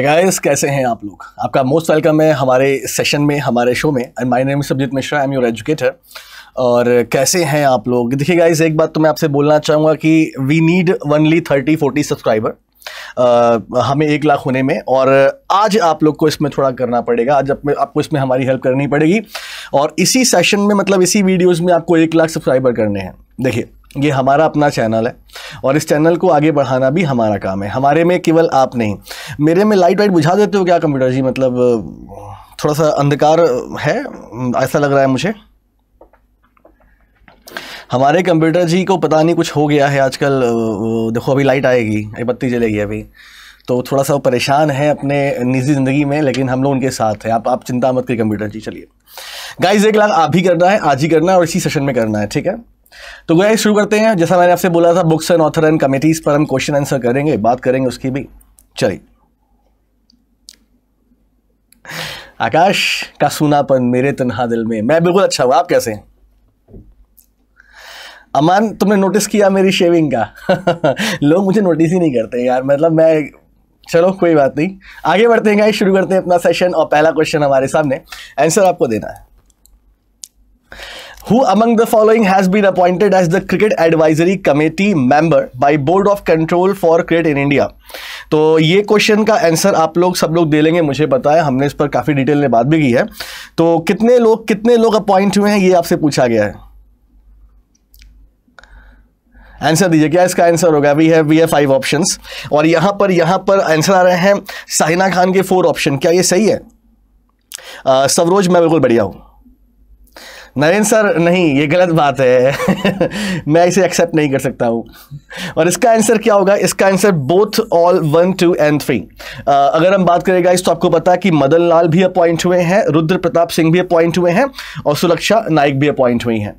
Guys hey कैसे हैं आप लोग आपका मोस्ट वेलकम है हमारे सेशन में हमारे शो में and my name Sabjit Mishra I am your educator और कैसे हैं आप लोग देखिए गाइस एक बात तो मैं आपसे बोलना चाहूँगा कि we need only thirty forty subscriber Uh, हमें एक लाख होने में और आज आप लोग को इसमें थोड़ा करना पड़ेगा आज आप आपको इसमें हमारी हेल्प करनी पड़ेगी और इसी सेशन में मतलब इसी वीडियोज़ में आपको एक लाख सब्सक्राइबर करने हैं देखिए ये हमारा अपना चैनल है और इस चैनल को आगे बढ़ाना भी हमारा काम है हमारे में केवल आप नहीं मेरे में लाइट वाइट बुझा देते हो क्या कंप्यूटर जी मतलब थोड़ा सा अंधकार है ऐसा लग रहा है मुझे हमारे कंप्यूटर जी को पता नहीं कुछ हो गया है आजकल देखो अभी लाइट आएगी अभी बत्ती चलेगी अभी तो थोड़ा सा वो परेशान है अपने निजी ज़िंदगी में लेकिन हम लोग उनके साथ हैं आप आप चिंता मत करिए कंप्यूटर जी चलिए गाइस एक लाख आप ही करना है आज ही करना है और इसी सेशन में करना है ठीक है तो गोया शुरू करते हैं जैसा मैंने आपसे बोला था books and author and committees पर हम क्वेश्चन आंसर करेंगे बात करेंगे उसकी भी चलिए आकाश का सुनापन मेरे तनहा दिल में मैं बिल्कुल अच्छा हूं आप कैसे अमान तुमने नोटिस किया मेरी शेविंग का लोग मुझे नोटिस ही नहीं करते यार मतलब मैं चलो कोई बात नहीं आगे बढ़ते हैं गाइस शुरू करते हैं अपना सेशन और पहला क्वेश्चन हमारे सामने आंसर आपको देना है Who among the following has been appointed as the Cricket Advisory Committee member by Board of Control for Cricket in India? तो ये क्वेश्चन का आंसर आप लोग सब लोग दे लेंगे मुझे पता है हमने इस पर काफ़ी डिटेल में बात भी की है तो कितने लोग कितने लोग अपॉइंट हुए हैं ये आपसे पूछा गया है आंसर दीजिए क्या इसका आंसर होगा we have we have five option और यहाँ पर यहाँ पर आंसर आ रहे हैं साहिना खान के फोर ऑप्शन क्या ये सही है सवरोज मैं बिल्कुल बढ़िया हूँ नरेंद्र सर नहीं ये गलत बात है मैं इसे एक्सेप्ट नहीं कर सकता हूँ और इसका आंसर क्या होगा इसका answer both all one two and three अगर हम बात करें गाइस तो आपको पता है कि मदन लाल भी अपॉइंट हुए हैं रुद्र प्रताप सिंह भी अपॉइंट हुए हैं और सुरक्षा नाइक भी अपॉइंट हुई हैं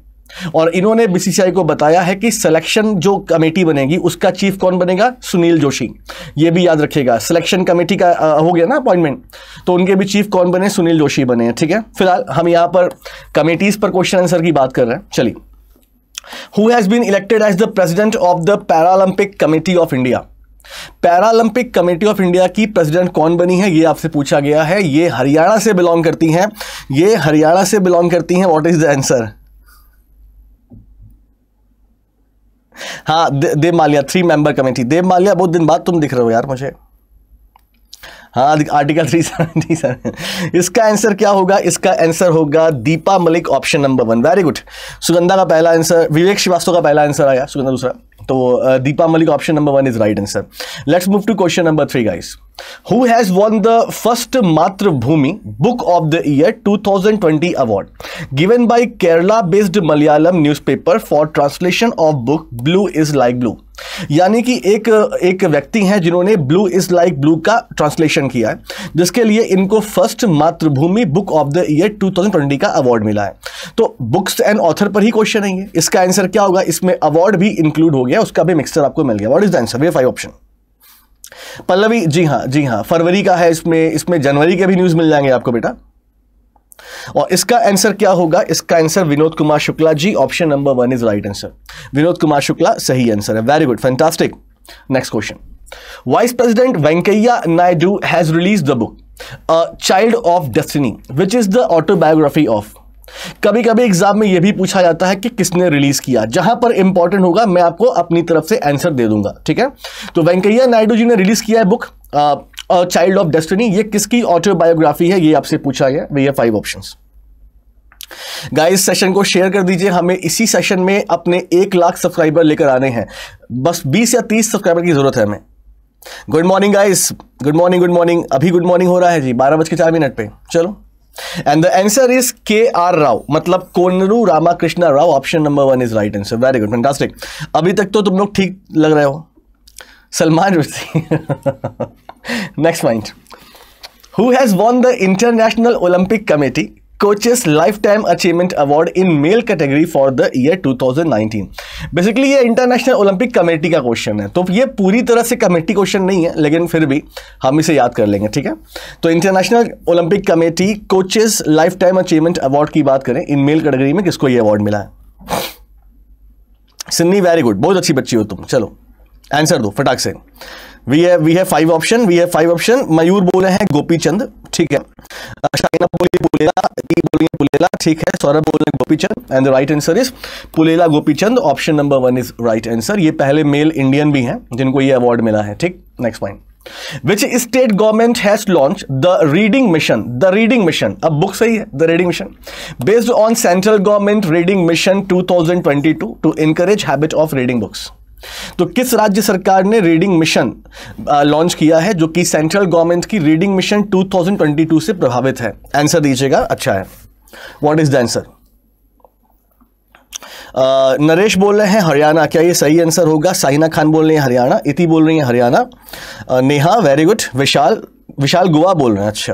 और इन्होंने बीसीसीआई को बताया है कि सिलेक्शन जो कमेटी बनेगी उसका चीफ कौन बनेगा सुनील जोशी ये भी याद रखिएगा सिलेक्शन कमेटी का आ, हो गया ना अपॉइंटमेंट तो उनके भी चीफ कौन बने सुनील जोशी बने ठीक है फिलहाल हम यहाँ पर कमेटीज़ पर क्वेश्चन आंसर की बात कर रहे हैं चलिए who has been elected as the president of the Paralympic Committee of India Paralympic Committee of India की प्रेसिडेंट कौन बनी है ये आपसे पूछा गया है ये हरियाणा से बिलोंग करती हैं ये हरियाणा से बिलोंग करती हैं व्हाट इज द आंसर हाँ दे, Dev Maliya three member committee Dev Maliya बहुत दिन बाद तुम दिख रहे हो यार मुझे हाँ आर्टिकल थ्री सेवेंटी सेवन इसका आंसर क्या होगा इसका आंसर होगा Deepa Malik option number one very good Sugandha का पहला आंसर विवेक श्रीवास्तव का पहला आंसर आया सुगंधा दूसरा तो Deepa Malik option number one is right answer let's move to question number three guys who has won the first Mathrubhumi book of the year 2020 award given by Kerala based Malayalam newspaper for translation of book blue is like blue यानी कि एक एक व्यक्ति हैं जिन्होंने blue is like blue का translation किया है जिसके लिए इनको first Mathrubhumi book of the year 2020 का अवार्ड मिला है तो बुक्स एंड ऑथर पर ही क्वेश्चन है इसका आंसर क्या होगा इसमें अवार्ड भी इंक्लूड हो गया उसका भी मिक्सचर आपको मिल गया what is the answer we five option Pallavi ji हाँ जी हाँ फरवरी का है इसमें इसमें जनवरी के भी न्यूज़ मिल जाएंगे आपको बेटा और इसका आंसर क्या होगा इसका answer Vinod Kumar Shukla ji option number one is right answer Vinod Kumar Shukla सही आंसर है very good fantastic next question vice president Venkaiah Naidu has release the book child of destiny which is the autobiography of कभी कभी एग्जाम में यह भी पूछा जाता है कि किसने रिलीज किया जहां पर इंपॉर्टेंट होगा मैं आपको अपनी तरफ से आंसर दे दूंगा ठीक है तो वेंकैया नायडू जी ने रिलीज किया है बुक चाइल्ड ऑफ डेस्टिनी ये किसकी ऑटोबायोग्राफी है ये आपसे पूछा गया भैया फाइव ऑप्शंस गाइस सेशन को शेयर कर दीजिए हमें इसी सेशन में अपने एक लाख सब्सक्राइबर लेकर आने हैं बस बीस या तीस सब्सक्राइबर की ज़रूरत है हमें good morning guys good morning good morning अभी गुड मॉर्निंग हो रहा है जी बारह बज के चार मिनट पे चलो and the answer is K R Rao मतलब Koneru Ramakrishna Rao option number one is right answer very good fantastic अभी तक तो तुम लोग ठीक लग रहे हो Salman Rushdie next point who has won the International Olympic Committee coaches lifetime achievement award in male category for the year 2019 basically ये इंटरनेशनल ओलंपिक कमेटी का क्वेश्चन है तो ये पूरी तरह से कमेटी क्वेश्चन नहीं है लेकिन फिर भी हम इसे याद कर लेंगे ठीक है तो International Olympic Committee coaches lifetime achievement award की बात करें इन मेल कैटेगरी में किसको ये अवार्ड मिला है सिन्नी वेरी गुड बहुत अच्छी बच्ची हो तुम चलो आंसर दो फटाक से we have we have five option we have five option Mayur बोले हैं गोपी चंद ठीक है शाइना बोली पुलेला की बोली पुलेला ठीक है सौरभ बोले Gopi Chand and the right answer is Pullela Gopi Chand option number one is right answer ये पहले मेल इंडियन भी हैं जिनको ये अवार्ड मिला है ठीक next point which state government has launch the reading mission the reading mission अब बुक सही है the reading mission based on central government reading mission two thousand twenty two to encourage habit of reading books तो किस राज्य सरकार ने reading mission launch किया है जो कि सेंट्रल गवर्नमेंट की रीडिंग मिशन 2022 से प्रभावित है आंसर दीजिएगा अच्छा है what is the answer Naresh बोल रहे हैं हरियाणा क्या ये सही आंसर होगा साहिना खान बोल रही हैं हरियाणा इति बोल रही है हरियाणा नेहा वेरी गुड विशाल विशाल गोवा बोल रहे हैं अच्छा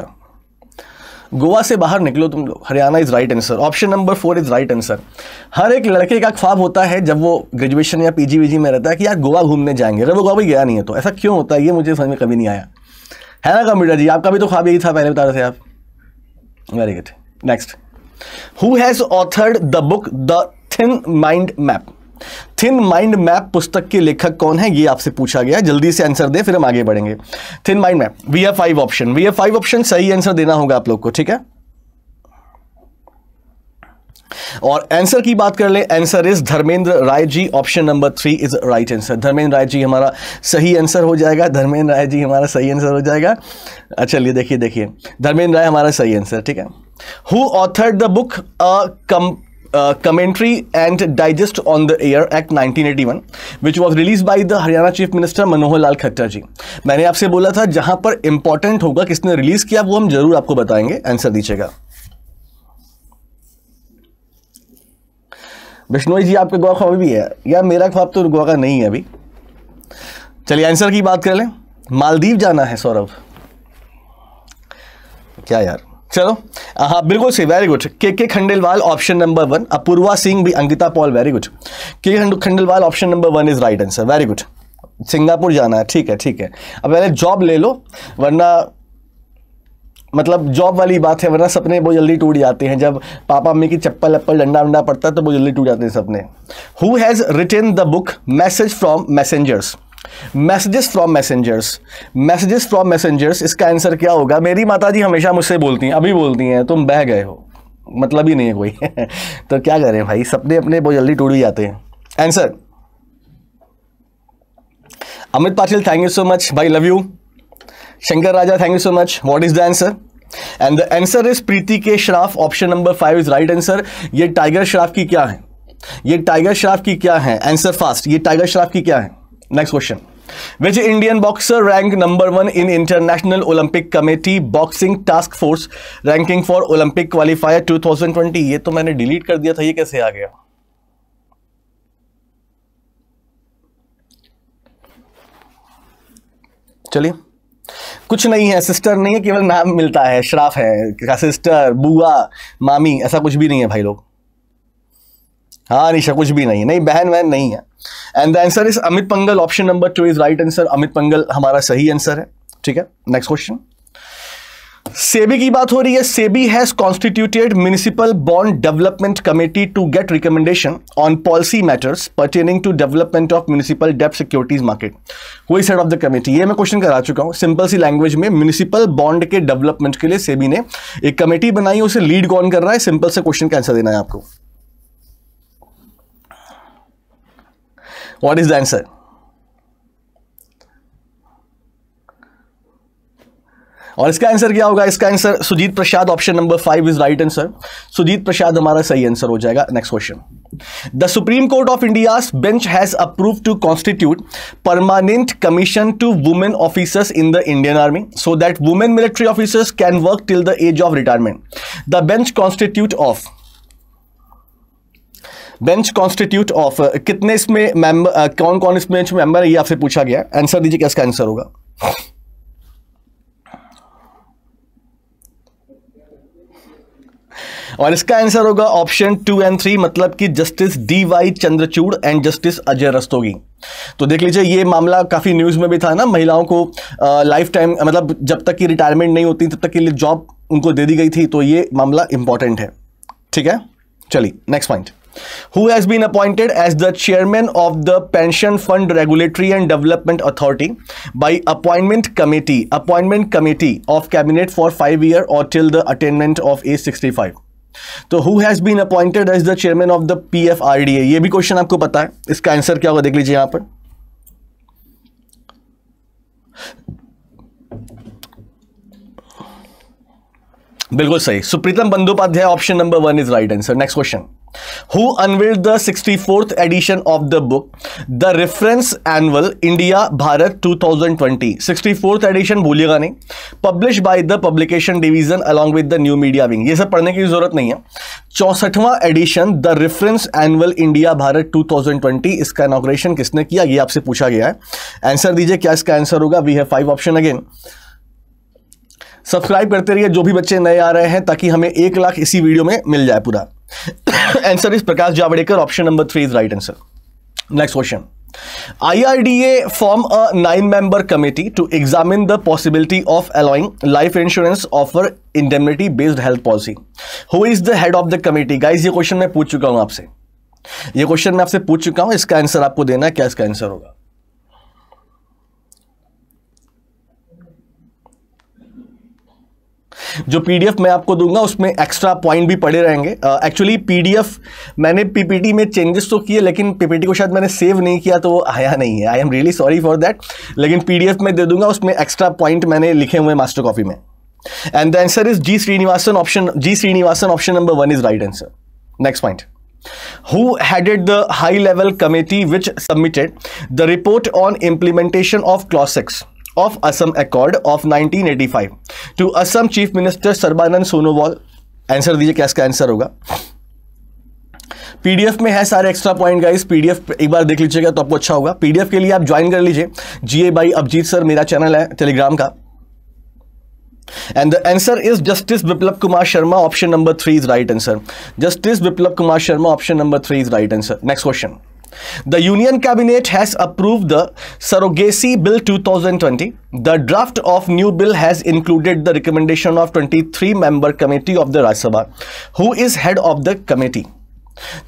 गोवा से बाहर निकलो तुम लोग Haryana is right answer option number four is right answer हर एक लड़के का ख्वाब होता है जब वो ग्रेजुएशन या पीजी वीजी में रहता है कि यार गोवा घूमने जाएंगे अरे वो गोवा भी गया नहीं है तो ऐसा क्यों होता है ये मुझे समझ में कभी नहीं आया है ना कंप्यूटर जी आपका भी तो ख्वाब यही था पहले बता रहे थे आप very good next who has authored the book the thin mind map thin mind map पुस्तक के लेखक कौन है ये आपसे पूछा गया जल्दी से आंसर दे फिर हम आगे बढ़ेंगे thin mind map we have five option we have five option सही आंसर देना होगा आप लोग को ठीक है और आंसर की बात कर ले answer is Dharmendra Rai ji option number three is right answer Dharmendra Rai ji हमारा सही आंसर हो जाएगा धर्मेंद्र राय जी हमारा सही आंसर हो जाएगा अच्छा चलिए देखिए देखिए धर्मेंद्र राय हमारा सही आंसर ठीक है who authored the book a and digest on the air act Air eighty 1981, which was release by the Haryana chief minister Manohar Lal Khattar ji मैंने आपसे बोला था जहां पर इंपॉर्टेंट होगा किसने रिलीज किया वो हम जरूर आपको बताएंगे आंसर दीजिएगा बिश्नोई जी आपके गोवा ख्वाब भी है या मेरा ख्वाब तो गोवा का नहीं है अभी चलिए आंसर की बात कर लें मालदीव जाना है सौरभ क्या यार चलो हाँ बिल्कुल सही very good K K Khandelwal option number one Apoorva Singh भी Ankita Paul very good K Khandelwal option number one is right answer very good Singapore जाना है ठीक है ठीक है अब पहले जॉब ले लो वरना मतलब जॉब वाली बात है वरना सपने बहुत जल्दी टूट जाते हैं जब पापा मम्मी की चप्पल अप्पल डंडा वंडा पड़ता है तो बहुत जल्दी टूट जाते हैं सपने who has written the book message from messengers messages from messengers messages from messengers इसका आंसर क्या होगा मेरी माता जी हमेशा मुझसे बोलती हैं अभी बोलती हैं तुम बह गए हो मतलब ही नहीं है कोई तो क्या करें भाई सपने अपने बहुत जल्दी टूट भी जाते हैं answer Amit Patil thank you so much भाई love you Shankar Raja thank you so much what is the answer and the answer is Preeti K Shroff option number five is right answer ये टाइगर श्राफ की क्या है ये टाइगर श्राफ की क्या है आंसर फास्ट ये टाइगर श्राफ की क्या है next question which Indian boxer rank number one in International Olympic Committee boxing task force ranking for Olympic qualifier 2020 ये तो मैंने डिलीट कर दिया था ये कैसे आ गया चलिए कुछ नहीं है सिस्टर नहीं है केवल नाम मिलता है श्राफ है सिस्टर बुआ मामी ऐसा कुछ भी नहीं है भाई लोग हाँ निशा कुछ भी नहीं नहीं बहन वहन नहीं है and the answer is Amit Pangal option number two is right answer Amit Pangal हमारा सही आंसर है ठीक है नेक्स्ट क्वेश्चन सेबी की बात हो रही है SEBI has constituted municipal bond development committee to get recommendation on policy matters pertaining to development of municipal debt securities market वही सेट ऑफ द कमेटी ये मैं क्वेश्चन करा चुका हूं सिंपल सी लैंग्वेज में म्यूनिसिपल बॉन्ड के डेवलपमेंट के लिए सेबी ने एक कमेटी बनाई उसे लीड कौन कर रहा है सिंपल से क्वेश्चन का आंसर देना है आपको What is the answer? और इसका आंसर क्या होगा इसका answer Sujit Prasad option number five is right answer Sujit Prasad हमारा सही आंसर हो जाएगा next question the Supreme Court of India bench has approve to constitute permanent commission to women officers in the Indian Army so that women military officers can work till the age of retirement the bench constitute of bench constitute of कितने इसमें member कौन कौन इस bench member है ये आपसे पूछा गया आंसर दीजिए क्या इसका आंसर होगा और इसका आंसर होगा ऑप्शन टू एंड थ्री मतलब कि justice D Y Chandrachud and justice Ajay Rastogi तो देख लीजिए ये मामला काफ़ी न्यूज़ में भी था ना महिलाओं को लाइफ टाइम मतलब जब तक कि रिटायरमेंट नहीं होती तब तक के लिए जॉब उनको दे दी गई थी तो ये मामला इंपॉर्टेंट है ठीक है चलिए next point who has been appointed as the chairman of the pension fund regulatory and development authority by appointment committee appointment committee of cabinet for 5 year or till the attainment of age 65 तो who has been appointed as the chairman of the P F R D A यह भी question आपको पता है इसका answer क्या होगा देख लीजिए यहां पर बिल्कुल सही Supritam Bandyopadhyay option number one is right answer next question who Who unveiled the 64th edition of the book The Reference Annual India Bharat 2020 fourth edition भूलिएगा नहीं publish by the publication division along with the new media wing ये सब पढ़ने की जरूरत नहीं है चौसठवां edition the reference annual India Bharat 2020 इसका इनोग्रेशन किसने किया ये आपसे पूछा गया है आंसर दीजिए क्या इसका आंसर होगा we have five option again subscribe करते रहिए जो भी बच्चे नए आ रहे हैं ताकि हमें एक लाख इसी वीडियो में मिल जाए पूरा answer is Prakash Javadekar option number three is right answer next question IRDA form a nine-member committee to examine the possibility of allowing life insurance offer indemnity-based health policy. Who is the head of the committee? Guys, ये question मैं पूछ चुका हूँ आपसे ये question मैं आपसे पूछ चुका हूँ इसका आंसर आपको देना है क्या इसका आंसर होगा जो पीडीएफ मैं आपको दूंगा उसमें एक्स्ट्रा पॉइंट भी पड़े रहेंगे एक्चुअली uh, पीडीएफ मैंने पीपीटी में चेंजेस तो किए लेकिन पीपीटी को शायद मैंने सेव नहीं किया तो वो आया नहीं है I am really sorry for that लेकिन पीडीएफ में दे दूंगा उसमें एक्स्ट्रा पॉइंट मैंने लिखे हुए मास्टर कॉपी में and the answer is G Srinivasan option G Srinivasan option number one is right answer next point who headed the high level committee which submitted the report on implementation of clause 6 of Assam Accord of 1985 to Assam Chief Minister Sarbanand Sonowal answer dijiye kya iska answer hoga PDF में है सारे extra point guys PDF एक बार देख लीजिएगा तो आपको अच्छा होगा पीडीएफ के लिए आप ज्वाइन कर लीजिए जीए बाई अभिजीत सर मेरा चैनल है टेलीग्राम का and the answer is justice Viplav Kumar Sharma option number three is right answer justice Viplav Kumar Sharma option number three is right answer next question The Union Cabinet has approved the Surrogacy Bill 2020. The draft of new bill has included the recommendation of 23-member committee of the Rajya Sabha, who is head of the committee.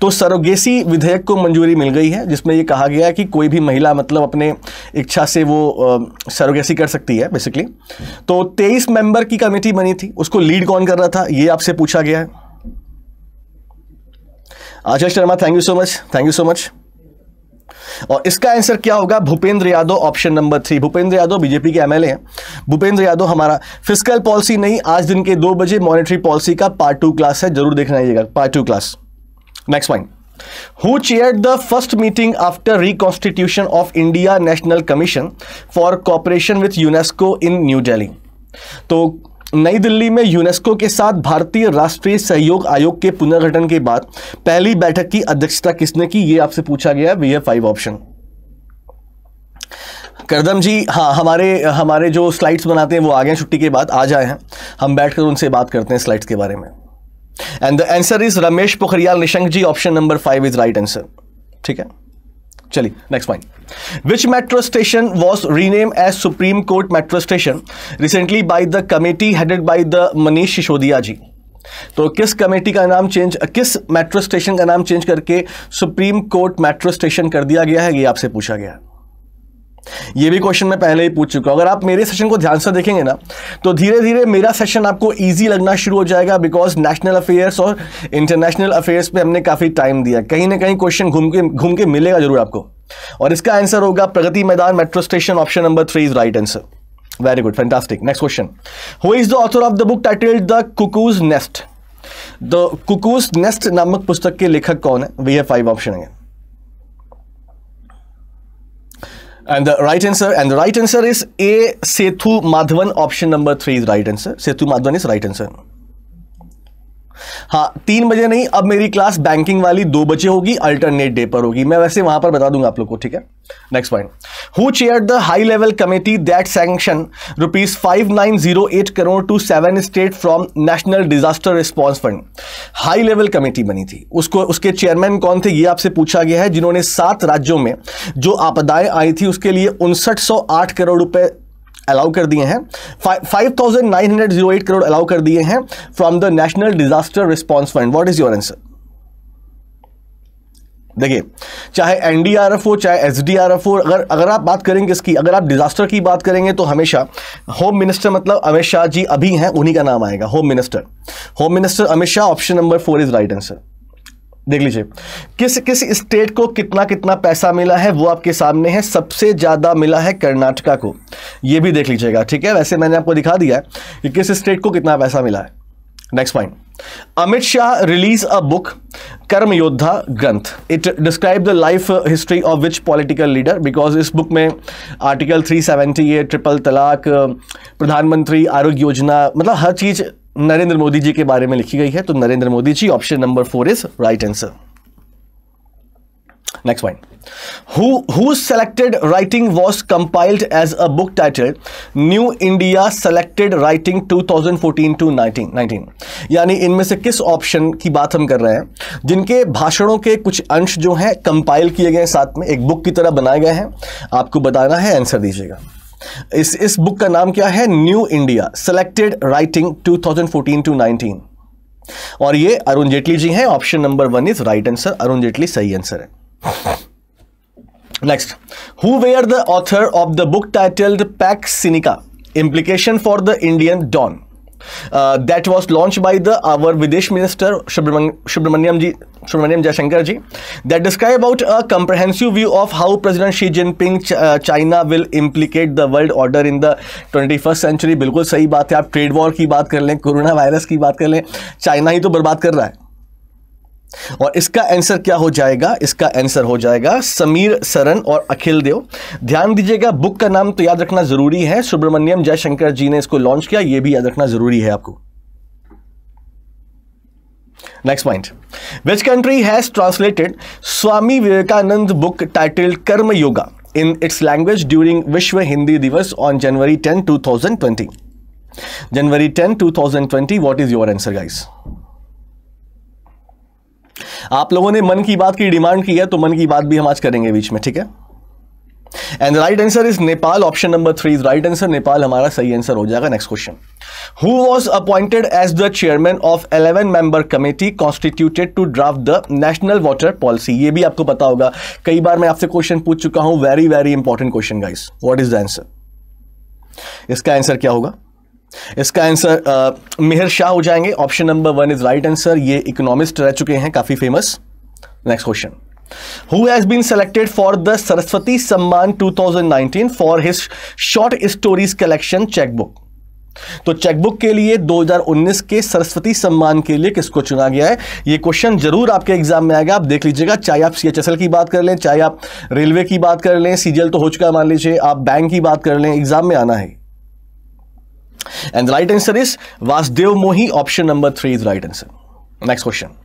तो surrogacy विधेयक को मंजूरी मिल गई है जिसमें ये कहा गया है कि कोई भी महिला मतलब अपने इच्छा से वो सरोगेसी कर सकती है बेसिकली तो 23 मेंबर की कमेटी बनी थी उसको लीड कौन कर रहा था ये आपसे पूछा गया है Asha Sharma thank you so much thank you so much और इसका आंसर क्या होगा Bhupendra Yadav option number three Bhupendra Yadav BJP के एमएलए हैं भूपेंद्र यादव हमारा फिजिकल पॉलिसी नहीं आज दिन के दो बजे मॉनेटरी पॉलिसी का पार्ट टू क्लास है जरूर देखना आइएगा part two class next point who chaired the first meeting after reconstitution of india national commission for cooperation with unesco in new delhi तो नई दिल्ली में यूनेस्को के साथ भारतीय राष्ट्रीय सहयोग आयोग के पुनर्गठन के बाद पहली बैठक की अध्यक्षता किसने की ये आपसे पूछा गया वी है फाइव ऑप्शन करदम जी हाँ हमारे हमारे जो स्लाइड्स बनाते हैं वो आ गए छुट्टी के बाद आ जाए हैं हम बैठकर उनसे बात करते हैं स्लाइड्स के बारे में and the answer is Ramesh Pokhriyal Nishank ji option number five is right answer ठीक है चलिए next point Which metro station was renamed as Supreme Court Metro Station recently by the committee headed by the Manish Shishodia ji? तो किस committee का नाम change किस metro station का नाम चेंज करके सुप्रीम कोर्ट मेट्रो स्टेशन कर दिया गया है ये आपसे पूछा गया है ये भी क्वेश्चन मैं पहले ही पूछ चुका हूँ अगर आप मेरे सेशन को ध्यान से देखेंगे ना तो धीरे धीरे मेरा सेशन आपको ईजी लगना शुरू हो जाएगा बिकॉज नेशनल अफेयर्स और इंटरनेशनल अफेयर्स पे हमने काफ़ी टाइम दिया कहीं ना कहीं क्वेश्चन घूम के घूम के मिलेगा जरूर आपको और इसका आंसर होगा Pragati Maidan metro station option number three is right answer very good fantastic next question who is the author of the book titled the cuckoo's nest the cuckoo's nest नामक पुस्तक के लेखक कौन है वी है फाइव ऑप्शन है And the right answer, and the right answer is A. Sethu Madhavan. Option number three is right answer. Sethu Madhavan is right answer. हाँ तीन बजे नहीं अब मेरी क्लास बैंकिंग वाली दो बजे होगी अल्टरनेट डे पर होगी मैं वैसे वहां पर बता दूंगा आप लोग को ठीक है next point who chair the high level committee that sanction rupees five nine zero eight crore to seven state from national disaster response fund high level committee बनी थी उसको उसके चेयरमैन कौन थे ये आपसे पूछा गया है जिन्होंने सात राज्यों में जो आपदाएं आई थी उसके लिए उनसठ करोड़ रुपए अलाउ कर दिए हैं 5,908 करोड़ अलाउ कर दिए हैं from the national disaster response fund what is your answer देखिए चाहे एनडीआरएफ हो चाहे एसडीआरएफ हो अगर अगर आप बात करेंगे इसकी अगर आप डिजास्टर की बात करेंगे तो हमेशा होम मिनिस्टर मतलब अमित शाह जी अभी हैं उन्हीं का नाम आएगा home minister home minister Amit Shah option number four is right answer देख लीजिए किस किस स्टेट को कितना कितना पैसा मिला है वो आपके सामने है सबसे ज़्यादा मिला है कर्नाटका को ये भी देख लीजिएगा ठीक है वैसे मैंने आपको दिखा दिया है कि किस स्टेट को कितना पैसा मिला है next point Amit Shah release a book Karma Yoddha Granth it describe the life history of which political leader because इस बुक में आर्टिकल 378 ट्रिपल तलाक uh, प्रधानमंत्री आरोग्य योजना मतलब हर चीज़ नरेंद्र मोदी जी के बारे में लिखी गई है तो Narendra Modi ji option number four is right answer next one who who selected writing was compiled as a book titled new india selected writing 2014 to nineteen यानी इनमें से किस ऑप्शन की बात हम कर रहे हैं जिनके भाषणों के कुछ अंश जो हैं कंपाइल किए गए साथ में एक बुक की तरह बनाए गए हैं आपको बताना है आंसर दीजिएगा इस इस बुक का नाम क्या है new India selected writing 2014 to 19 और ये अरुण जेटली जी हैं option number one is right answer Arun Jaitley सही आंसर है next who were the author of the book titled Pax Sinica implication for the Indian dawn that was launch by the our विदेश minister Subrahmanyam ji Subrahmanyam Jaishankar ji that describe about a comprehensive view of how president Xi Jinping China will implicate the world order in the twenty first century बिल्कुल सही बात है आप trade war की बात कर लें कोरोना वायरस की बात कर लें चाइना ही तो बर्बाद कर रहा है और इसका आंसर क्या हो जाएगा इसका आंसर हो जाएगा समीर सरन और अखिल देव ध्यान दीजिएगा बुक का नाम तो याद रखना जरूरी है सुब्रमण्यम जयशंकर जी ने इसको लॉन्च किया यह भी याद रखना जरूरी है आपको next point which country has translated Swami Vivekananda book titled Karma Yoga in its language during Vishwa Hindi Diwas on January ten two January ten thousand twenty what is your answer guys आप लोगों ने मन की बात की डिमांड की है तो मन की बात भी हम आज करेंगे बीच में ठीक है and right answer is Nepal option number three is right answer Nepal हमारा सही आंसर हो जाएगा next question who was appointed as the chairman of 11 member committee constituted to draft the national water policy ये भी आपको पता होगा कई बार मैं आपसे क्वेश्चन पूछ चुका हूं very very important question guys what is the answer इसका आंसर क्या होगा इसका आंसर uh, मेहर शाह हो जाएंगे option number one is right answer ये इकोनॉमिस्ट रह चुके हैं काफ़ी famous next question Who has been selected for the Saraswati Samman 2019 for his short stories collection checkbook? तो चेकबुक के लिए 2019 के सरस्वती सम्मान के लिए किसको चुना गया है यह क्वेश्चन जरूर आपके एग्जाम में आएगा आप देख लीजिएगा चाहे आप सीएचएसएल की बात कर लें चाहे आप रेलवे की बात कर लें सीजीएल तो हो चुका है मान लीजिए आप बैंक की बात कर लें एग्जाम में आना है And the right answer is vasudev Mohi. Option number three is the right answer. Next question.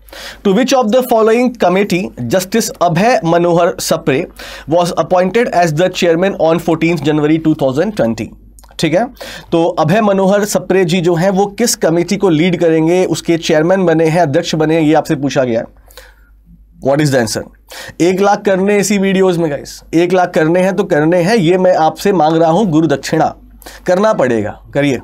To which of the following committee Justice Abhay Manohar Sapre was appointed as the chairman on 14th January 2020? ठीक है तो अभय मनोहर सप्रे जी जो हैं वो किस committee को lead करेंगे उसके चेयरमैन बने हैं अध्यक्ष बने हैं ये आपसे पूछा गया है व्हाट इज द आंसर एक लाख करने इसी वीडियोस में गाइस एक लाख करने हैं तो करने हैं ये मैं आपसे मांग रहा हूं गुरु दक्षिणा करना पड़ेगा करिए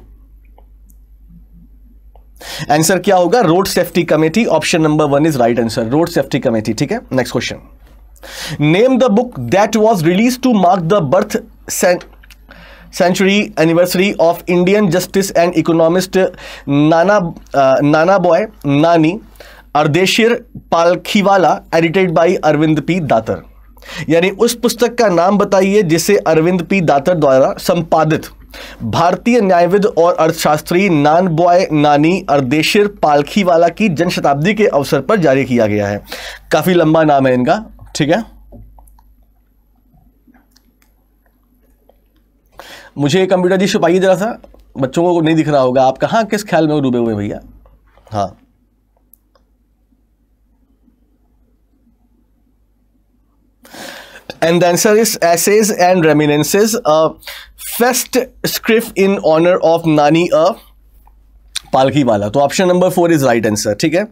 आंसर क्या होगा road safety committee option number one is right answer road safety committee ठीक है next question name the book that was release to mark the birth century anniversary of Indian justice and economist Nana ah, Nana Bhoy Nani Ardeshir Palkhivala edited by Arvind P Datar यानी उस पुस्तक का नाम बताइए जिसे Arvind P दातर द्वारा संपादित भारतीय न्यायविद और अर्थशास्त्री नान बॉय नानी अर्देशिर पालखीवाला की जनशताब्दी के अवसर पर जारी किया गया है काफ़ी लंबा नाम है इनका ठीक है मुझे कंप्यूटर जी छुपाइए जरा सा बच्चों को नहीं दिख रहा होगा आप कहाँ किस ख्याल में डूबे हुए भैया हाँ And the answer is Essays and Reminiscences, a script in honor of Nani a Palkhivala तो option number four is right answer ठीक है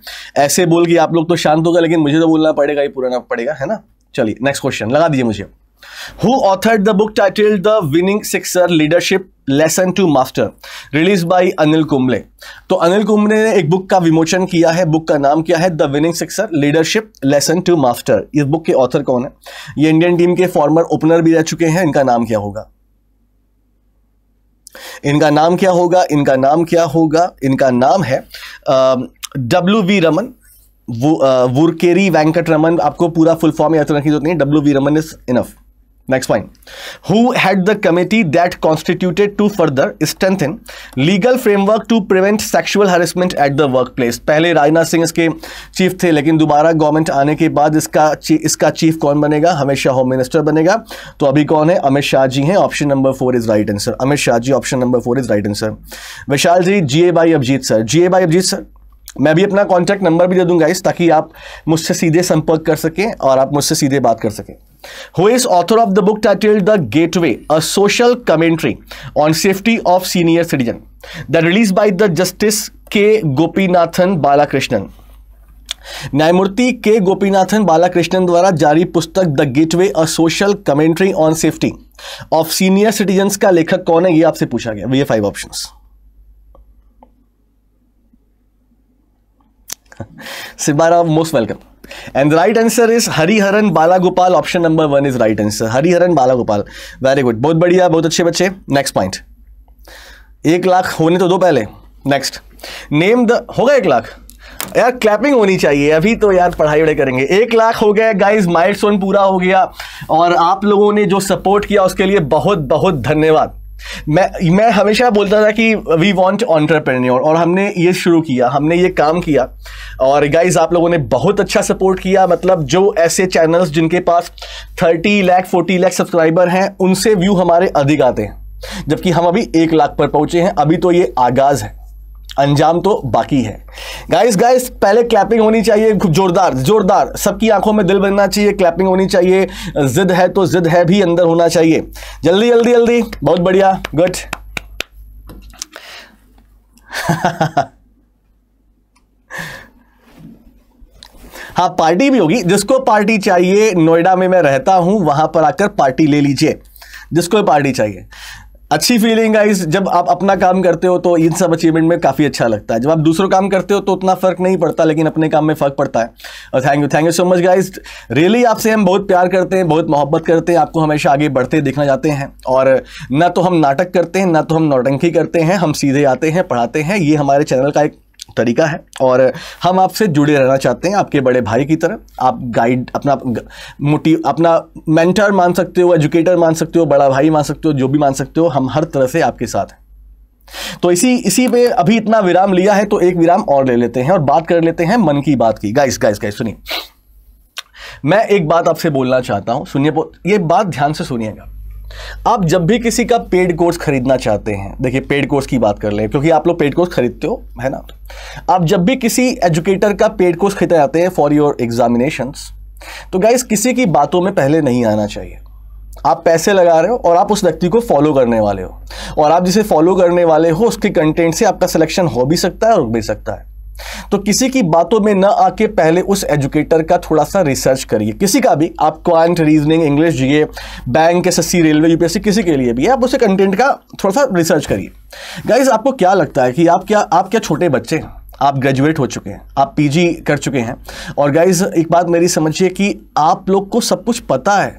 ऐसे बोल के आप लोग तो शांत होगा लेकिन मुझे तो बोलना पड़ेगा ही पूरा पड़ेगा है ना चलिए नेक्स्ट क्वेश्चन लगा दीजिए मुझे Who authored the book titled The Winning Sixer Leadership Lesson to Master released by Anil Kumble तो अनिल कुंबले ने एक बुक का विमोचन किया है बुक का नाम क्या है the winning sixer leadership lesson to master इस बुक के ऑथर कौन है ये इंडियन टीम के फॉर्मर ओपनर भी रह चुके हैं इनका नाम क्या होगा इनका नाम क्या होगा इनका नाम क्या होगा इनका नाम है डब्ल्यू वी रमन वुरकेरी वेंकट रमन आपको पूरा फुल फॉर्म याद रखने की जरूरत नहीं W V Raman is enough next Next point. Who had the committee that constituted to further legal framework to prevent sexual sexual at the work place पहले राजनाथ सिंह इसके चीफ थे लेकिन दोबारा गवर्नमेंट आने के बाद इसका इसका चीफ कौन बनेगा हमेशा होम मिनिस्टर बनेगा तो अभी कौन है अमित शाह जी हैं option number four is right answer Amit Shah ji option number four is right answer Vishal ji G A by Abhijit sir G A by Abhijit sir मैं भी अपना कॉन्टैक्ट नंबर भी दे दूंगा इस ताकि आप मुझसे सीधे संपर्क कर सकें और आप मुझसे सीधे बात कर सकें who is author of the book titled The Gateway, a social commentary on safety of senior citizen that released by the Justice K. Gopinathan Balakrishnan. न्यायमूर्ति के गोपीनाथन बालाकृष्णन द्वारा जारी पुस्तक the gateway a social commentary on safety of senior citizens का लेखक कौन है ये आपसे पूछा गया ये फाइव ऑप्शंस सिबारा most welcome and right answer is Hariharan Bala Gopal option number one is right answer Hariharan Bala Gopal very good बहुत बढ़िया बहुत अच्छे बच्चे नेक्स्ट पॉइंट एक लाख होने तो दो पहले नेक्स्ट नेम द होगा एक लाख यार क्लैपिंग होनी चाहिए अभी तो यार पढ़ाई वढ़ाई करेंगे एक लाख हो गया गाइस माइलस्टोन पूरा हो गया और आप लोगों ने जो सपोर्ट किया उसके लिए बहुत बहुत धन्यवाद मैं मैं हमेशा बोलता था कि वी वॉन्ट ऑन्टरप्रेन्योर और हमने ये शुरू किया हमने ये काम किया और गाइज आप लोगों ने बहुत अच्छा सपोर्ट किया मतलब जो ऐसे चैनल्स जिनके पास thirty lakh forty lakh subscriber हैं उनसे व्यू हमारे अधिक आते हैं जबकि हम अभी एक लाख पर पहुंचे हैं अभी तो ये आगाज़ है अंजाम तो बाकी है गाइस गाइस पहले क्लैपिंग होनी चाहिए जोरदार जोरदार सबकी आंखों में दिल बनना चाहिए क्लैपिंग होनी चाहिए जिद है तो जिद है भी अंदर होना चाहिए जल्दी जल्दी जल्दी बहुत बढ़िया गुड हाँ पार्टी भी होगी जिसको पार्टी चाहिए नोएडा में मैं रहता हूं वहां पर आकर पार्टी ले लीजिए जिसको पार्टी चाहिए अच्छी फीलिंग गाइस जब आप अपना काम करते हो तो इन सब अचीवमेंट में काफ़ी अच्छा लगता है जब आप दूसरों काम करते हो तो उतना फ़र्क नहीं पड़ता लेकिन अपने काम में फ़र्क पड़ता है और thank you thank you so much guys really आपसे हम बहुत प्यार करते हैं बहुत मोहब्बत करते हैं आपको हमेशा आगे बढ़ते देखना चाहते हैं और ना तो हम नाटक करते हैं ना तो हम नौटंकी करते हैं हम सीधे आते हैं पढ़ाते हैं ये हमारे चैनल का एक तरीका है और हम आपसे जुड़े रहना चाहते हैं आपके बड़े भाई की तरह आप गाइड अपना मोटिव अपना मेंटर मान सकते हो एजुकेटर मान सकते हो बड़ा भाई मान सकते हो जो भी मान सकते हो हम हर तरह से आपके साथ हैं तो इसी इसी पे अभी इतना विराम लिया है तो एक विराम और ले लेते हैं और बात कर लेते हैं मन की बात की गाइस गाइस गाइस सुनिए मैं एक बात आपसे बोलना चाहता हूं सुनिए ये बात ध्यान से सुनिएगा आप जब भी किसी का पेड कोर्स खरीदना चाहते हैं देखिए पेड कोर्स की बात कर ले क्योंकि आप लोग पेड कोर्स खरीदते हो है ना आप जब भी किसी एजुकेटर का पेड कोर्स खरीदना चाहते हैं फॉर योर एग्जामिनेशन तो गाइज किसी की बातों में पहले नहीं आना चाहिए आप पैसे लगा रहे हो और आप उस व्यक्ति को फॉलो करने वाले हो और आप जिसे फॉलो करने वाले हो उसके कंटेंट से आपका सिलेक्शन हो भी सकता है और रुक भी सकता है तो किसी की बातों में ना आके पहले उस एजुकेटर का थोड़ा सा रिसर्च करिए किसी का भी आप quant reasoning English G banks railway UPSC किसी के लिए भी आप उसे कंटेंट का थोड़ा सा रिसर्च करिए गाइज आपको क्या लगता है कि आप क्या आप क्या छोटे बच्चे हैं आप ग्रेजुएट हो चुके हैं आप पीजी कर चुके हैं और गाइज एक बात मेरी समझिए कि आप लोग को सब कुछ पता है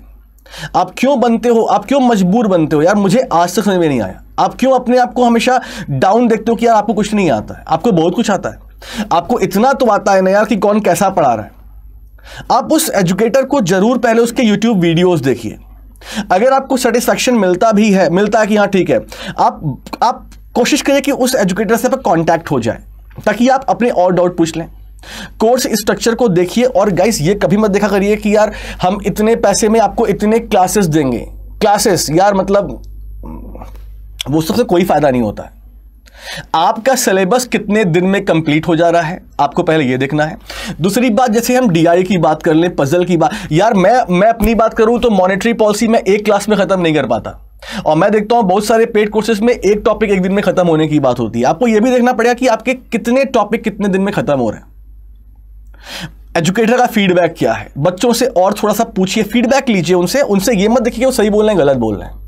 आप क्यों बनते हो आप क्यों मजबूर बनते हो यार मुझे आज तक समझ में नहीं आया आप क्यों अपने आप को हमेशा डाउन देखते हो कि यार आपको कुछ नहीं आता है आपको बहुत कुछ आता है आपको इतना तो आता है ना यार कि कौन कैसा पढ़ा रहा है आप उस एजुकेटर को जरूर पहले उसके यूट्यूब वीडियोस देखिए अगर आपको सेटिस्फैक्शन मिलता भी है मिलता है कि हाँ ठीक है आप आप कोशिश करिए कि उस एजुकेटर से आप कॉन्टैक्ट हो जाए ताकि आप अपने और डाउट पूछ लें कोर्स स्ट्रक्चर को देखिए और गाइस ये कभी मत देखा करिए कि यार हम इतने पैसे में आपको इतने क्लासेस देंगे क्लासेस यार मतलब वो सबसे कोई फ़ायदा नहीं होता है आपका सिलेबस कितने दिन में कंप्लीट हो जा रहा है आपको पहले यह देखना है दूसरी बात जैसे हम डीआई की बात कर लें पजल की बात यार मैं मैं अपनी बात करूं तो मॉनेटरी पॉलिसी मैं एक क्लास में ख़त्म नहीं कर पाता और मैं देखता हूं बहुत सारे पेड कोर्सेज में एक टॉपिक एक दिन में ख़त्म होने की बात होती है आपको यह भी देखना पड़ेगा कि आपके कितने टॉपिक कितने दिन में ख़त्म हो रहे हैं एजुकेटर का फीडबैक क्या है बच्चों से और थोड़ा सा पूछिए फीडबैक लीजिए उनसे उनसे ये मत देखिए वो सही बोल रहे हैं गलत बोल रहे हैं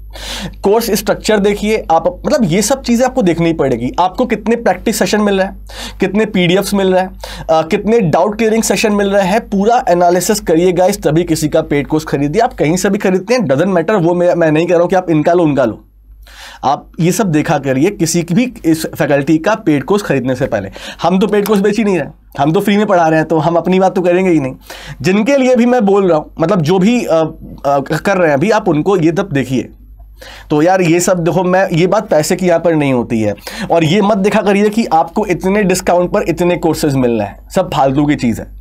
कोर्स स्ट्रक्चर देखिए आप मतलब ये सब चीज़ें आपको देखनी पड़ेगी आपको कितने प्रैक्टिस सेशन मिल रहे हैं कितने पीडीएफ्स मिल रहे हैं कितने डाउट क्लियरिंग सेशन मिल रहे हैं पूरा एनालिसिस करिएगा इस तभी किसी का पेड कोर्स खरीदिए आप कहीं से भी खरीदते हैं डजेंट मैटर वो मैं, मैं नहीं कह रहा हूँ कि आप इनका लो उनका लो आप ये सब देखा करिए किसी की भी इस फैकल्टी का पेड कोर्स खरीदने से पहले हम तो पेड कोर्स बेच ही नहीं रहे हम तो फ्री में पढ़ा रहे हैं तो हम अपनी बात तो करेंगे ही नहीं जिनके लिए भी मैं बोल रहा हूँ मतलब जो भी आ, आ, कर रहे हैं अभी आप उनको ये तब देखिए तो यार ये सब देखो मैं ये बात पैसे की यहां पर नहीं होती है और ये मत देखा करिए कि आपको इतने डिस्काउंट पर इतने कोर्सेज मिल रहे हैं सब फालतू की चीज़ है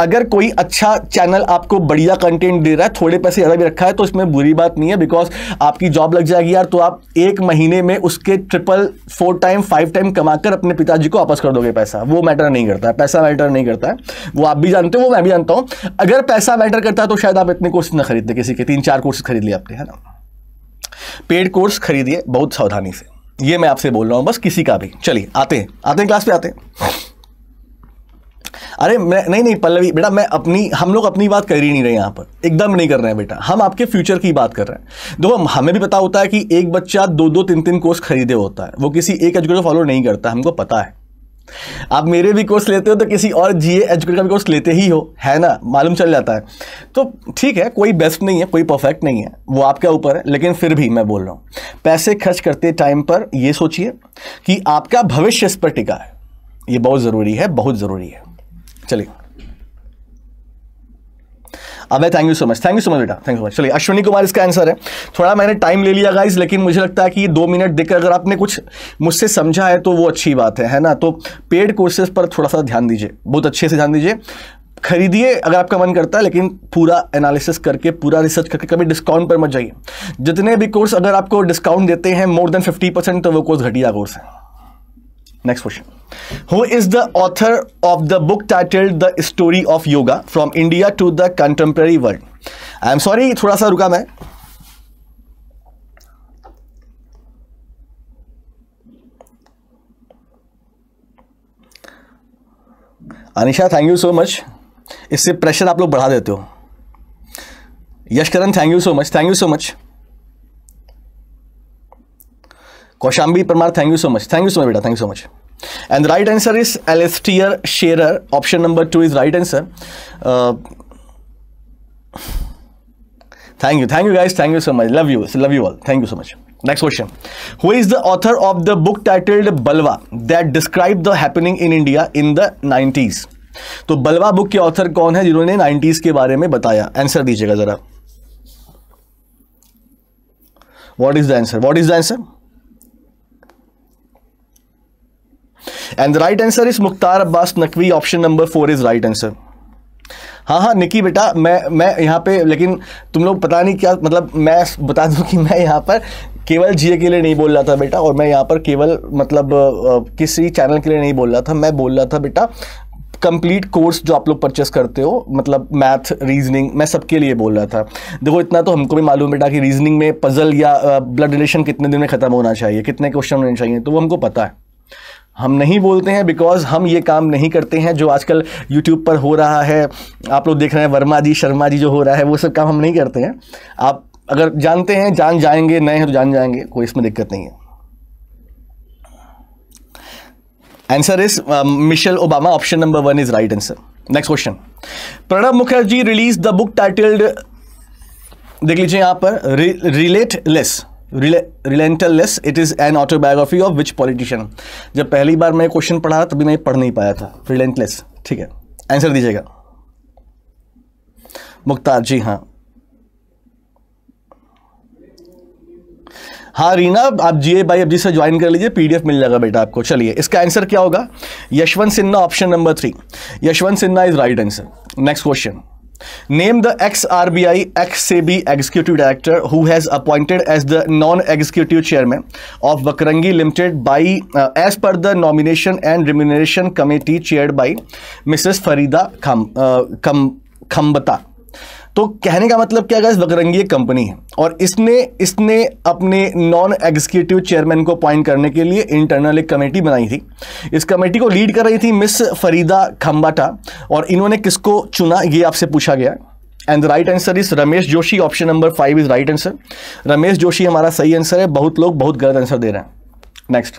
अगर कोई अच्छा चैनल आपको बढ़िया कंटेंट दे रहा है थोड़े पैसे ज़्यादा भी रखा है तो इसमें बुरी बात नहीं है बिकॉज आपकी जॉब लग जाएगी यार तो आप एक महीने में उसके triple four time five time कमाकर अपने पिताजी को वापस कर दोगे पैसा वो मैटर नहीं करता है पैसा मैटर नहीं करता है वो आप भी जानते हो वो मैं भी जानता हूं अगर पैसा मैटर करता है तो शायद आप इतने कोर्सेज ना खरीदते किसी के तीन चार कोर्सेज खरीद लिए आपने है ना पेड कोर्स खरीदिए बहुत सावधानी से ये मैं आपसे बोल रहा हूँ बस किसी का भी चलिए आते हैं आते हैं क्लास पे आते हैं अरे मैं नहीं नहीं पल्लवी बेटा मैं अपनी हम लोग अपनी बात कर ही नहीं रहे यहाँ पर एकदम नहीं कर रहे हैं बेटा हम आपके फ्यूचर की बात कर रहे हैं देखो हमें भी पता होता है कि एक बच्चा दो दो तीन तीन कोर्स खरीदे होता है वो किसी एक एजुकेटर फॉलो नहीं करता हमको पता है आप मेरे भी कोर्स लेते हो तो किसी और जीए एजुकेटर का भी कोर्स लेते ही हो है ना मालूम चल जाता है तो ठीक है कोई बेस्ट नहीं है कोई परफेक्ट नहीं है वो आपके ऊपर है लेकिन फिर भी मैं बोल रहा हूँ पैसे खर्च करते टाइम पर यह सोचिए कि आपका भविष्य इस पर टिका है ये बहुत ज़रूरी है बहुत ज़रूरी है चलिए अबे thank you so much thank you so much बेटा थैंक यू सो मच चलिए अश्विनी कुमार इसका आंसर है थोड़ा मैंने टाइम ले लिया गाइज लेकिन मुझे लगता है कि दो मिनट देखकर अगर आपने कुछ मुझसे समझा है तो वो अच्छी बात है है ना तो पेड कोर्सेज पर थोड़ा सा ध्यान दीजिए बहुत अच्छे से ध्यान दीजिए खरीदिए अगर आपका मन करता है लेकिन पूरा एनालिसिस करके पूरा रिसर्च करके कभी डिस्काउंट पर मत जाइए जितने भी कोर्स अगर आपको डिस्काउंट देते हैं मोर देन फिफ्टी परसेंट तो वो कोर्स घटिया कोर्स है next question who is the author of the book titled the story of yoga from India to the contemporary world I am sorry थोड़ा सा रुका मैं Anisha thank you so much इससे pressure आप लोग बढ़ा देते हो Yashkaran thank you so much thank you so much Kaushambi Parmar thank you so much thank you so much बेटा thank you so much and the right answer is Alastair Shearer. Option number two is right answer. Uh, thank you, thank you guys, thank you so much. Love you, love you all. Thank you so much. Next question. Who is the author of the book titled Balwa that described the happening in India in the 90s? तो बलवा book के author कौन है जिन्होंने 90s के बारे में बताया आंसर दीजिएगा जरा what is the answer what is the answer and the right answer is Mukhtar Abbas Naqvi option number four is right answer हाँ हाँ निकी बेटा मैं मैं यहाँ पे लेकिन तुम लोग पता नहीं क्या मतलब मैं बता दूँ कि मैं यहाँ पर केवल जीए के लिए नहीं बोल रहा था बेटा और मैं यहाँ पर केवल मतलब किसी चैनल के लिए नहीं बोल रहा था मैं बोल रहा था बेटा कंप्लीट कोर्स जो आप लोग परचेस करते हो मतलब मैथ रीजनिंग मैं सबके लिए बोल रहा था देखो इतना तो हमको भी मालूम बेटा कि रीजनिंग में पजल या ब्लड रिलेशन कितने दिन में ख़त्म होना चाहिए कितने क्वेश्चन होने चाहिए तो वो हमको पता है हम नहीं बोलते हैं बिकॉज हम ये काम नहीं करते हैं जो आजकल यूट्यूब पर हो रहा है आप लोग देख रहे हैं वर्मा जी शर्मा जी जो हो रहा है वो सब काम हम नहीं करते हैं आप अगर जानते हैं जान जाएंगे नए हैं तो जान जाएंगे कोई इसमें दिक्कत नहीं है answer is Michelle Obama option number one is right answer next question Pranab Mukherjee release the book titled देख लीजिए यहां पर relate less relentless it is an autobiography of which politician जब पहली बार मैं क्वेश्चन पढ़ा तभी मैं पढ़ नहीं पाया था रिलेंटलेस ठीक है आंसर दीजिएगा मुख्तार जी हाँ हाँ रीना आप जी ए बाई जी से ज्वाइन कर लीजिए पीडीएफ मिल जाएगा बेटा आपको चलिए इसका आंसर क्या होगा Yashwant Sinha option number three Yashwant Sinha is right answer next question Name the ex-RBI, ex-SEBI executive director who has appointed as the non-executive chairman of Vakrangi Limited by, uh, as per the nomination and remuneration committee chaired by Mrs. Farida Kham, uh, Kham, Khambata. तो कहने का मतलब क्या है बकरंगी एक company है और इसने इसने अपने नॉन एग्जीक्यूटिव चेयरमैन को अपॉइंट करने के लिए इंटरनल एक कमेटी बनाई थी इस कमेटी को लीड कर रही थी मिस फरीदा खम्बाटा और इन्होंने किसको चुना ये आपसे पूछा गया and the right answer is Ramesh Joshi option number five is right answer Ramesh Joshi हमारा सही आंसर है बहुत लोग बहुत गलत आंसर दे रहे हैं next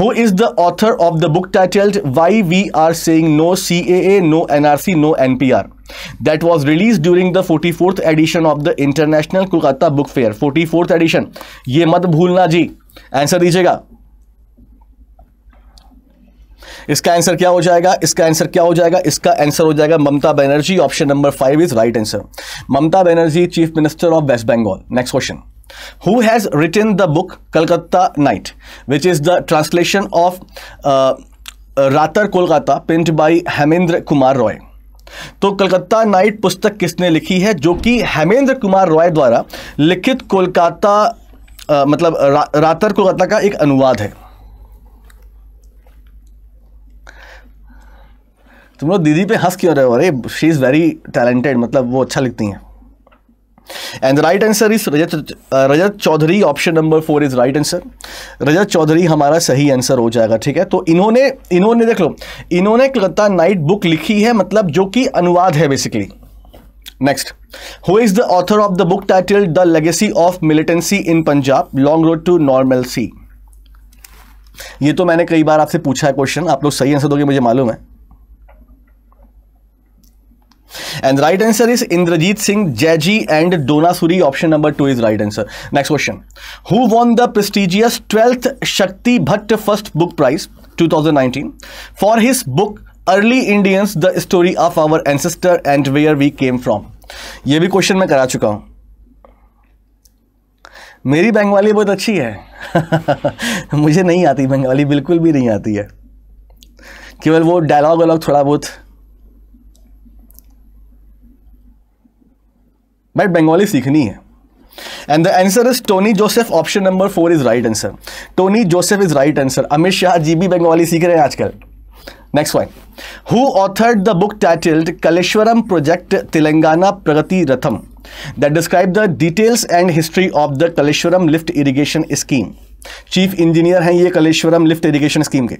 who is the author of the book titled why we are saying no C A no NRC no NPR that was released during the 44th edition of the International Kolkata Book Fair 44th edition ye mat bhulna ji answer dijiyega इसका answer क्या हो जाएगा इसका answer क्या हो जाएगा इसका answer हो जाएगा Mamata Banerjee option number five is right answer Mamata Banerjee chief minister of West Bengal next question who has written the book Calcutta night which is the translation of Raater Kolkata print by Hemendra Kumar Roy तो कलकत्ता नाइट पुस्तक किसने लिखी है जो कि हेमेंद्र कुमार रॉय द्वारा लिखित कोलकाता मतलब रा, रातर कोलकाता का एक अनुवाद है तुम लोग दीदी पे हंस क्यों रहे हो अरे शी इज़ वेरी टैलेंटेड मतलब वो अच्छा लिखती हैं and the right answer is Rajat Rajat Chaudhary option number four is right answer Rajat Chaudhary हमारा सही आंसर हो जाएगा ठीक है तो इन्होंने इन्होंने देख लो इन्होंने कलकत्ता नाइट बुक लिखी है मतलब जो कि अनुवाद है basically next who is the author of the book title the legacy of militancy in Punjab long road to normalcy ये तो मैंने कई बार आपसे पूछा है क्वेश्चन आप लोग सही आंसर दोगे मुझे मालूम है and right answer is Indrajit Singh jazzy and डोनासुरी option number two is right answer next question who won the prestigious twelfth शक्ति Bhatt first book prize nineteen for his book early Indians the story of our ancestor and where we came from यह भी question मैं करा चुका हूं मेरी बंगाली बहुत अच्छी है मुझे नहीं आती बंगाली बिल्कुल भी नहीं आती है केवल वो डायलॉग वायलॉग थोड़ा बहुत बट बंगाली सीखनी है and the answer is Tony Joseph option number four is right answer Tony Joseph is right answer Amit Shah ji भी बंगाली सीख रहे हैं आजकल next one who authored the book titled Kaleshwaram project Telangana Pragathi Ratham the describe the details and history of the Kaleshwaram lift irrigation scheme chief engineer हैं ये Kaleshwaram lift irrigation scheme के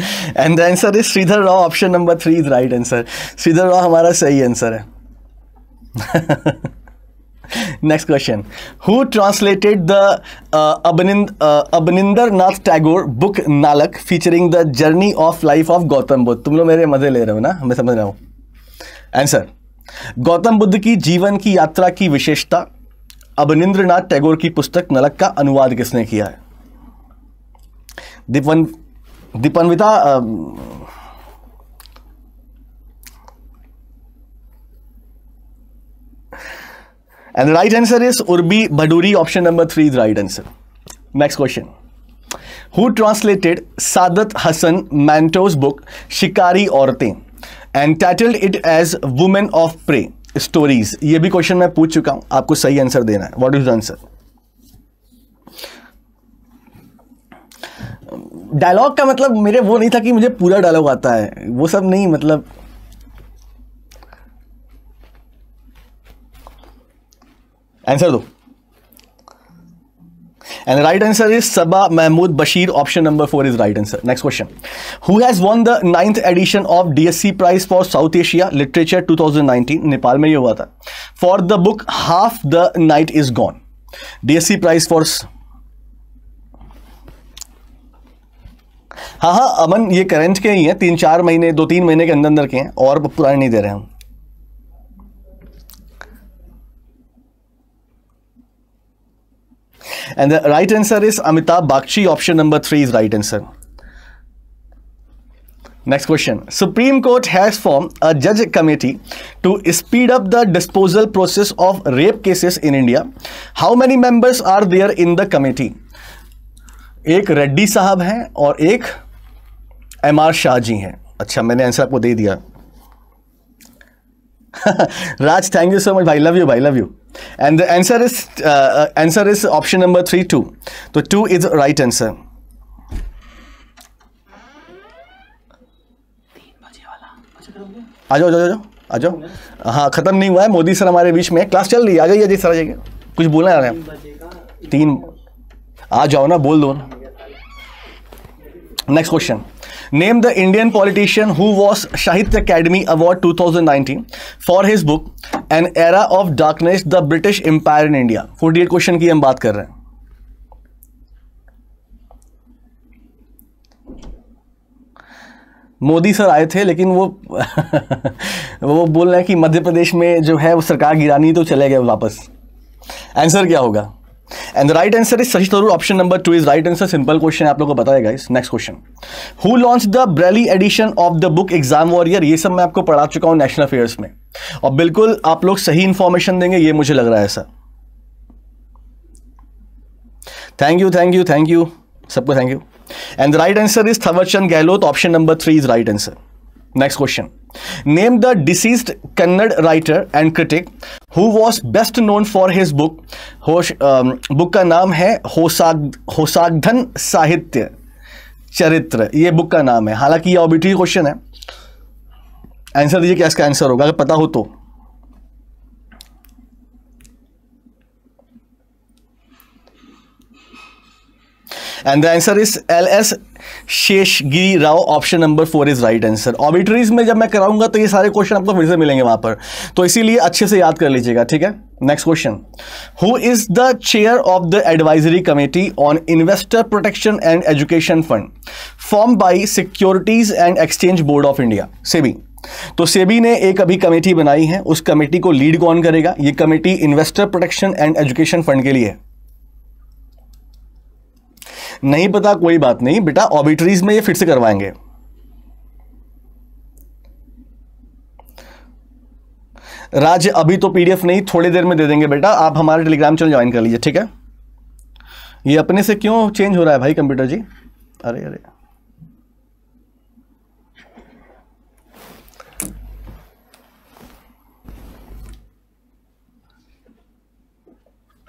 and the answer is Sridhar Rao option number three is right answer Sridhar Rao हमारा सही answer है next question who translated the Abanindranath Tagore book Nalak featuring the journey of life of Gautam Buddha तुम लोग मेरे मजे ले रहे हो ना मैं समझ रहा हूं आंसर गौतम बुद्ध की जीवन की यात्रा की विशेषता अबनिंद्रनाथ टैगोर की पुस्तक नलक का अनुवाद किसने किया है one Dipanwita And the right answer is Urbi Baduri. Option number three is the right answer. Next question. Who translated Sadat Hassan Manto's book Shikari Auratein and titled it as Women of Prey Stories? ये भी question मैं पूछ चुका हूँ आपको सही answer देना है what is the answer dialogue का मतलब मेरे वो नहीं था कि मुझे पूरा डायलॉग आता है वो सब नहीं मतलब आंसर दो and right answer is Saba Mahmood Bashir option number four is right answer next question who has won the ninth edition of DSC prize for South Asia literature 2019 Nepal में ये हुआ था for the book half the night is gone DSC prize for हाँ हाँ अमन ये current के ही हैं तीन चार महीने दो तीन महीने के अंदर अंदर के हैं और पुराने नहीं दे रहे हम And the right answer is Amitabh Bakshi. Option number three is right answer. Next question. Supreme Court has formed a judge committee to speed up the disposal process of rape cases in India. How many members are there in the committee? एक रेड्डी साहब हैं और एक M R Shah ji हैं अच्छा मैंने answer आपको दे दिया Raj thank you so much भाई लव यू भाई love you and the answer is answer is option number three two तो टू इज राइट आंसर आ जाओ आ जाओ आ जाओ हाँ ख़त्म नहीं हुआ है मोदी सर हमारे बीच में क्लास चल रही है आ जाइए जी सर आ जाइए कुछ बोलना आ रहे हैं तीन आ जाओ ना बोल दो next question name the Indian politician who was Sahitya Akademi award nineteen for his book an era of darkness the British empire in India forty eight question की हम बात कर रहे हैं मोदी सर आए थे लेकिन वो वो बोल रहे हैं कि मध्य प्रदेश में जो है वो सरकार गिरानी तो चले गए वापस आंसर क्या होगा and the right answer is Shashi Tharoor option number two is right answer simple question आप लोगों को बताया इस next question who launch the braille edition of the book exam warrior ये सब मैं आपको पढ़ा चुका हूं नेशनल अफेयर्स में और बिल्कुल आप लोग सही इंफॉर्मेशन देंगे ये मुझे लग रहा है sir thank you thank you thank you सबको thank you and the right answer is Thaawarchand Gehlot option number three is right answer next question name the deceased Kannada writer and critic who was best known for his book होश book का नाम है होसाग होसागधन साहित्य चरित्र ये book का नाम है हालांकि ये ऑबिटरी क्वेश्चन है आंसर दीजिए क्या इसका आंसर होगा अगर पता हो तो and the answer is L S Giri Rao option number four is right answer obituaries में जब मैं कराऊंगा तो ये सारे क्वेश्चन आपको फिर से मिलेंगे वहां पर तो इसीलिए अच्छे से याद कर लीजिएगा ठीक है next question who is the chair of the advisory committee on investor protection and education fund form by securities and exchange board of India SEBI तो सेबी ने एक अभी कमेटी बनाई है उस कमेटी को लीड कौन करेगा ये committee investor protection and education fund के लिए है नहीं पता कोई बात नहीं बेटा ऑबिटरीज में ये फिर से करवाएंगे राज अभी तो पीडीएफ नहीं थोड़ी देर में दे देंगे बेटा आप हमारे टेलीग्राम चैनल ज्वाइन कर लीजिए ठीक है ये अपने से क्यों चेंज हो रहा है भाई कंप्यूटर जी अरे अरे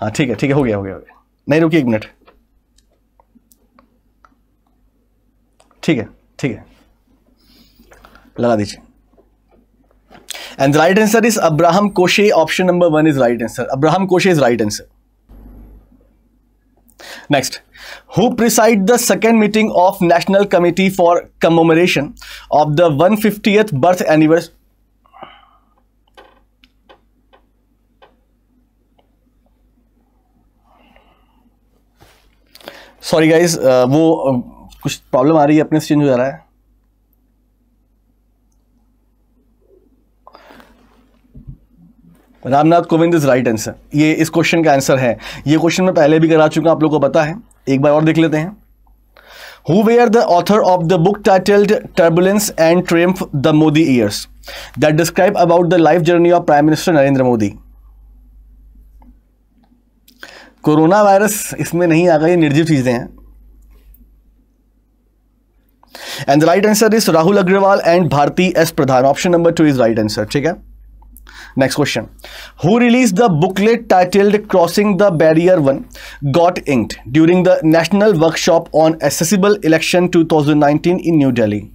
हाँ ठीक है ठीक है हो गया हो गया हो गया नहीं रुकिए एक मिनट ठीक है ठीक है लगा दीजिए and right answer is Abraham Koshy option number one is right answer Abraham Koshy is right answer next who preside the second meeting of national committee for commemoration of the one fiftieth birth anniversary sorry guys वो uh, कुछ problem आ रही है अपने से change हो जा रहा है Ramnath Kovind is right answer ये इस क्वेश्चन का आंसर है ये क्वेश्चन मैं पहले भी करा चुका आप लोगों को पता है एक बार और देख लेते हैं who were the author of the book titled turbulence and triumph the Modi years that describe about the life journey of prime minister Narendra Modi corona virus इसमें नहीं आ गई निर्जीव चीज़ें हैं And the right answer is Rahul Agrawal and Bharti S. Pradhan. Option number two is right answer. Okay? Next question. Who released the booklet titled Crossing the Barrier 1 got inked during the National Workshop on Accessible Election 2019 in New Delhi?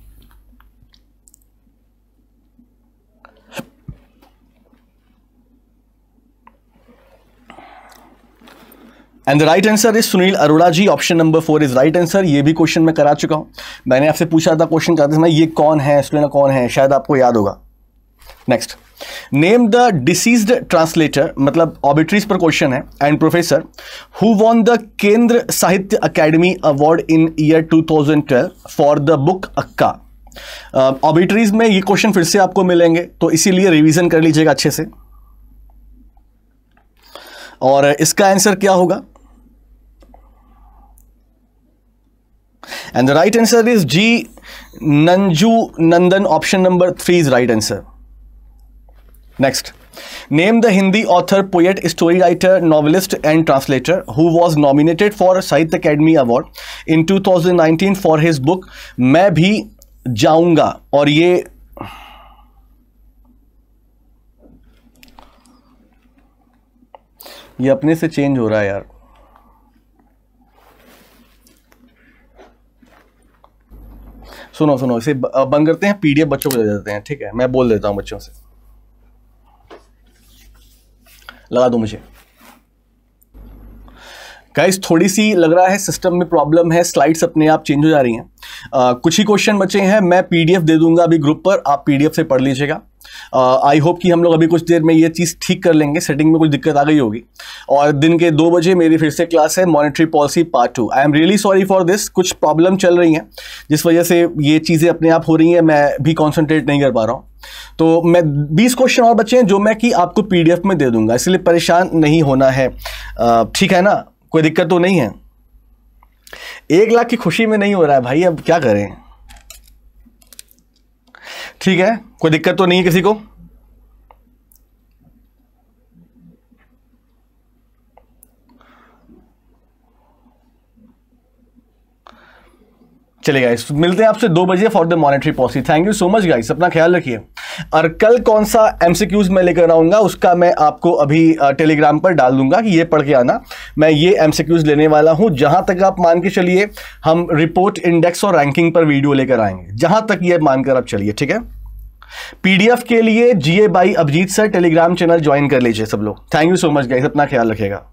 And the right answer is Sunil Arora ji option number four is right answer ये भी question मैं करा चुका हूं मैंने आपसे पूछा था क्वेश्चन करते समय ये कौन है स्टूडेंट कौन है शायद आपको याद होगा next name the deceased translator मतलब ऑबिट्रीज पर क्वेश्चन है and professor who won the Kendra Sahitya Akademi award in year 2012 for the book Akka obituaries uh, में ये क्वेश्चन फिर से आपको मिलेंगे तो इसीलिए रिवीजन कर लीजिएगा अच्छे से और इसका आंसर क्या होगा And the right answer is G. Nanju Nandan. Option number 3 is right answer. Next. Name the Hindi author, poet, story writer, novelist and translator who was nominated for Sahitya Academy Award in 2019 for his book मैं भी जाऊंगा और ये ये अपने से change हो रहा है यार सुनो सुनो इसे बंद करते हैं पीडीएफ बच्चों को दे देते हैं ठीक है मैं बोल देता हूँ बच्चों से लगा दो मुझे गाइस थोड़ी सी लग रहा है सिस्टम में प्रॉब्लम है स्लाइड्स अपने आप चेंज हो जा रही हैं कुछ ही क्वेश्चन बचे हैं मैं पीडीएफ दे दूंगा अभी ग्रुप पर आप पीडीएफ से पढ़ लीजिएगा आई होप कि हम लोग अभी कुछ देर में ये चीज़ ठीक कर लेंगे सेटिंग में कुछ दिक्कत आ गई होगी और दिन के दो बजे मेरी फिर से क्लास है monetary policy part two I am really sorry for this कुछ प्रॉब्लम चल रही हैं जिस वजह से ये चीज़ें अपने आप हो रही हैं मैं भी कॉन्सेंट्रेट नहीं कर पा रहा हूँ तो मैं बीस क्वेश्चन और बचे हैं जो मैं कि आपको पी में दे दूंगा इसलिए परेशान नहीं होना है ठीक है ना कोई दिक्कत तो नहीं है एक लाख की खुशी में नहीं हो रहा है भाई अब क्या करें ठीक है कोई दिक्कत तो नहीं है किसी को चले गाइस मिलते हैं आपसे दो बजे for the monetary policy thank you so much guys अपना ख्याल रखिए और कल कौन सा एमसीक्यूज मैं लेकर आऊँगा उसका मैं आपको अभी टेलीग्राम पर डाल दूंगा कि ये पढ़ के आना मैं ये एमसीक्यूज लेने वाला हूँ जहाँ तक आप मान के चलिए हम रिपोर्ट इंडेक्स और रैंकिंग पर वीडियो लेकर आएंगे जहाँ तक ये मानकर आप चलिए ठीक है पीडीएफ के लिए GA by Abhijit sir Telegram channel join कर लीजिए सब लोग thank you so much guys अपना ख्याल रखेगा